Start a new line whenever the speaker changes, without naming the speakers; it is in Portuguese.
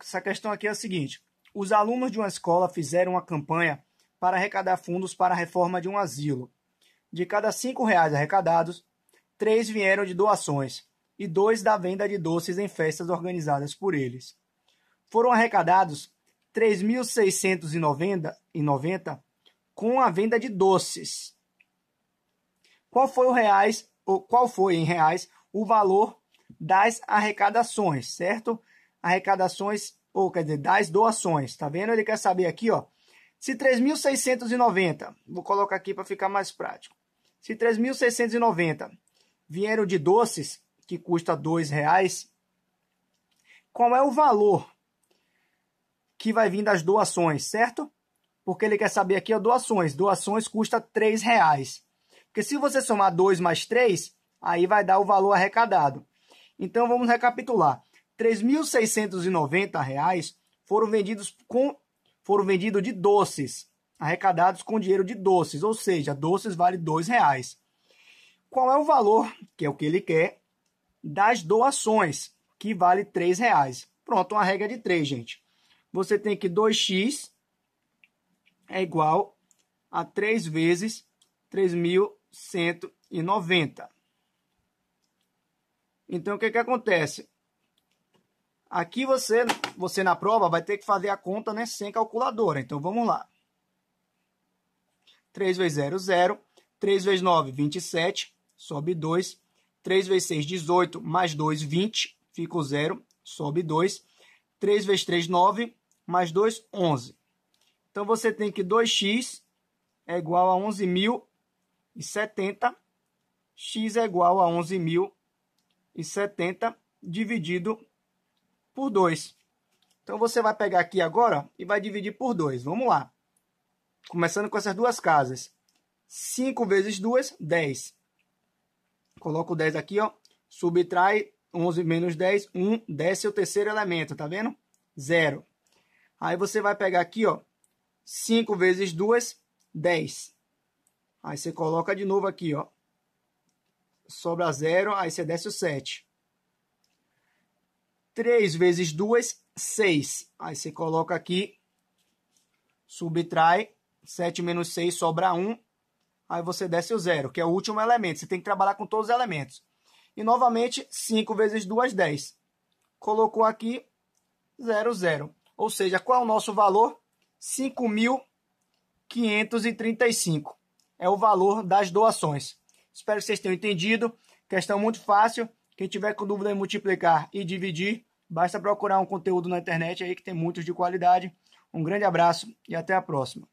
Essa questão aqui é a seguinte: os alunos de uma escola fizeram uma campanha para arrecadar fundos para a reforma de um asilo. De cada cinco reais arrecadados, três vieram de doações e dois da venda de doces em festas organizadas por eles. Foram arrecadados 3.690 com a venda de doces. Qual foi o reais ou qual foi em reais o valor das arrecadações, certo? arrecadações, ou quer dizer, das doações. Tá vendo? Ele quer saber aqui, ó. Se 3.690, vou colocar aqui para ficar mais prático. Se 3.690 vieram de doces, que custa R$ reais, qual é o valor que vai vir das doações, certo? Porque ele quer saber aqui, ó, doações. Doações custa R$ reais. Porque se você somar 2 mais 3, aí vai dar o valor arrecadado. Então vamos recapitular. 3.690 reais foram vendidos com foram vendidos de doces, arrecadados com dinheiro de doces, ou seja, doces vale dois reais. Qual é o valor, que é o que ele quer, das doações, que vale três reais. Pronto, uma regra de três, gente. Você tem que 2x é igual a 3 vezes 3.190. Então, o que, que acontece? Aqui você, você na prova vai ter que fazer a conta né, sem calculadora. Então vamos lá. 3 vezes 0, 0. 3 vezes 9, 27. Sobe 2. 3 vezes 6, 18. Mais 2, 20. Fica o 0. Sobe 2. 3 vezes 3, 9. Mais 2, 11. Então você tem que 2x é igual a 11.070. x é igual a 11.070 é dividido por 2. Então você vai pegar aqui agora e vai dividir por 2. Vamos lá. Começando com essas duas casas. 5 vezes 2, 10. Coloco 10 aqui, ó. Subtrai 11 menos 10, 1. Desce o terceiro elemento, tá vendo? 0. Aí você vai pegar aqui, ó. 5 vezes 2, 10. Aí você coloca de novo aqui, ó. Sobra 0, aí você desce o 7. 3 vezes 2, 6. Aí você coloca aqui, subtrai, 7 menos 6 sobra 1. Aí você desce o zero, que é o último elemento. Você tem que trabalhar com todos os elementos. E novamente, 5 vezes 2, 10. Colocou aqui, 0, 0. Ou seja, qual é o nosso valor? 5.535. É o valor das doações. Espero que vocês tenham entendido. Questão muito fácil. Quem tiver com dúvida em multiplicar e dividir, Basta procurar um conteúdo na internet aí que tem muitos de qualidade. Um grande abraço e até a próxima.